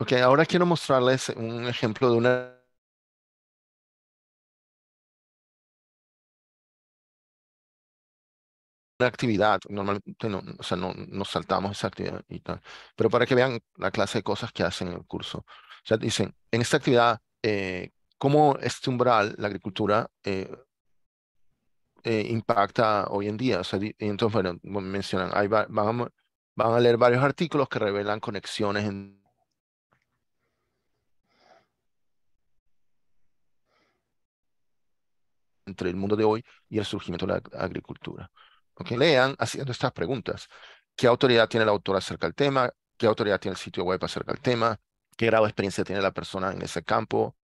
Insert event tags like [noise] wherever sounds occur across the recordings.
Ok, ahora quiero mostrarles un ejemplo de una actividad, normalmente no, o sea, no, nos saltamos esa actividad y tal, pero para que vean la clase de cosas que hacen en el curso. O sea, dicen, en esta actividad, eh, ¿cómo este umbral, la agricultura, eh, eh, impacta hoy en día? O sea, y entonces, bueno, mencionan, ahí van, a, van, a, leer varios artículos que revelan conexiones en, entre el mundo de hoy y el surgimiento de la agricultura. Okay, Lean haciendo estas preguntas. ¿Qué autoridad tiene el autor acerca del tema? ¿Qué autoridad tiene el sitio web acerca del tema? ¿Qué grado de experiencia tiene la persona en ese campo?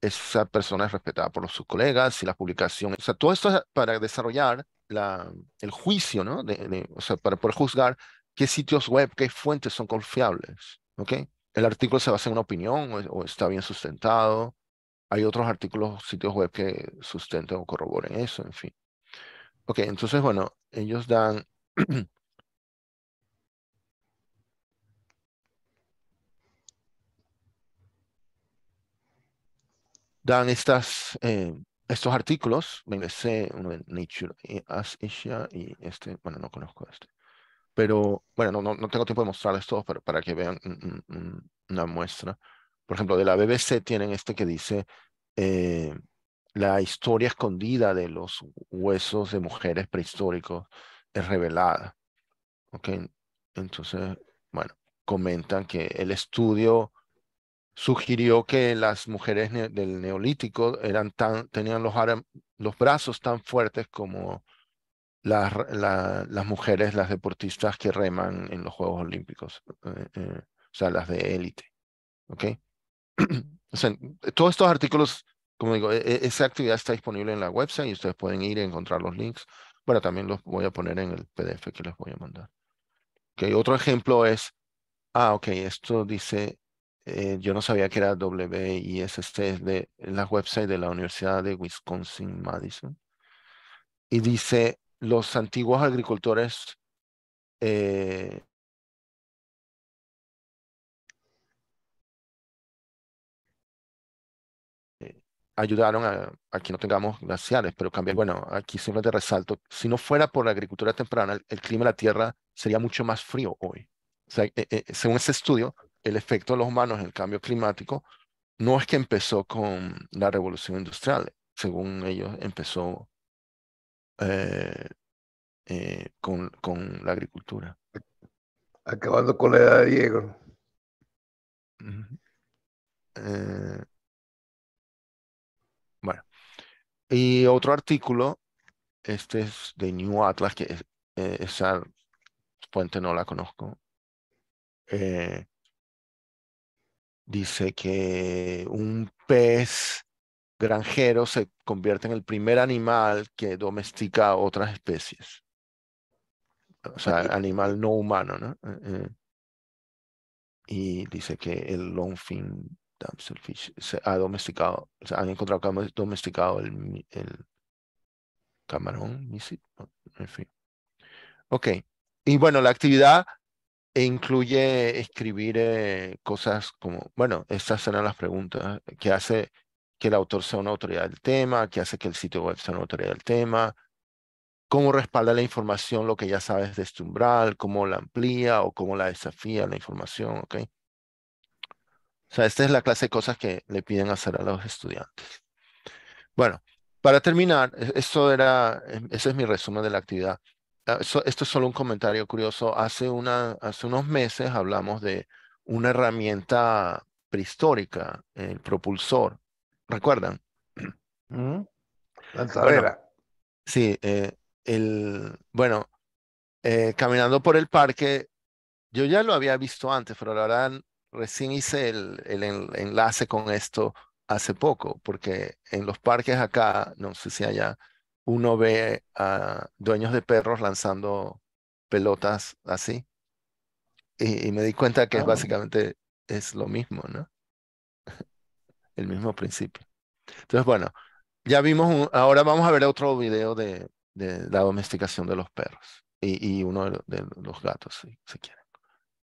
Esa persona es respetada por sus colegas y las publicaciones. O sea, todo esto es para desarrollar la, el juicio, ¿no? o sea, para poder juzgar qué sitios web, qué fuentes son confiables. ¿Ok? el artículo se basa en una opinión o, está bien sustentado. Hay otros artículos, sitios web que sustentan o corroboren eso, en fin. Ok, entonces, bueno, ellos dan... [clears throat] dan estas, eh, estos artículos, me uno de Nature eh, As Asia y este, bueno, no conozco este. Pero bueno, no, no, no tengo tiempo de mostrarles todos, pero para que vean una muestra. Por ejemplo, de la BBC tienen este que dice eh, la historia escondida de los huesos de mujeres prehistóricos es revelada. ¿Ok? Entonces, bueno, comentan que el estudio sugirió que las mujeres del neolítico eran tan, tenían los, los brazos tan fuertes como las, las mujeres, las deportistas que reman en los Juegos Olímpicos, eh, eh o sea, las de élite. ¿Ok? o sea, todos estos artículos, como digo, e, e, esa actividad está disponible en la website y ustedes pueden ir a encontrar los links. Bueno, también los voy a poner en el PDF que les voy a mandar. que otro ejemplo es, ah, ok, esto dice, eh, yo no sabía que era WISST es de la website de la Universidad de Wisconsin-Madison. Y dice, los antiguos agricultores eh, eh ayudaron a, que no tengamos glaciares, pero también bueno, aquí simplemente resalto, si no fuera por la agricultura temprana, el, clima de la Tierra sería mucho más frío hoy. O sea, eh, eh, según ese estudio, el efecto de los humanos en el cambio climático no es que empezó con la revolución industrial, según ellos empezó eh, eh, con, con, la agricultura. Acabando con la edad de Diego. Eh, bueno. Y otro artículo, este es de New Atlas, que es, esa fuente no la conozco. dice que un pez granjero se convierte en el primer animal que domestica a otras especies. O sea, animal no humano, ¿no? Eh, eh, y dice que el longfin damselfish se ha domesticado, o sea, han encontrado que han domesticado el, el camarón, en fin. Ok, y bueno, la actividad incluye escribir eh, cosas como, bueno, estas serán las preguntas que hace que el autor sea una autoridad del tema, que hace que el sitio web sea una autoridad del tema, cómo respalda la información lo que ya sabes de este umbral, cómo la amplía o cómo la desafía la información, ¿ok? O sea, esta es la clase de cosas que le piden hacer a los estudiantes. Bueno, para terminar, e-, eso era, em, ese es mi resumen de la actividad. Ah, esto es solo un comentario curioso. Hace, hace unos meses hablamos de una herramienta prehistórica, el propulsor, ¿Recuerdan? Mm. sí, eh, el, bueno, eh, caminando por el parque, yo ya lo había visto antes, pero la verdad recién hice el, el, enlace con esto hace poco, porque en los parques acá, no sé si allá, uno ve a dueños de perros lanzando pelotas así. Y, me di cuenta que es ah. básicamente es lo mismo, ¿no? el mismo principio. Entonces, bueno, ya vimos, un, ahora vamos a ver otro video de, la domesticación de los perros y, uno de, los gatos, si, si quieren.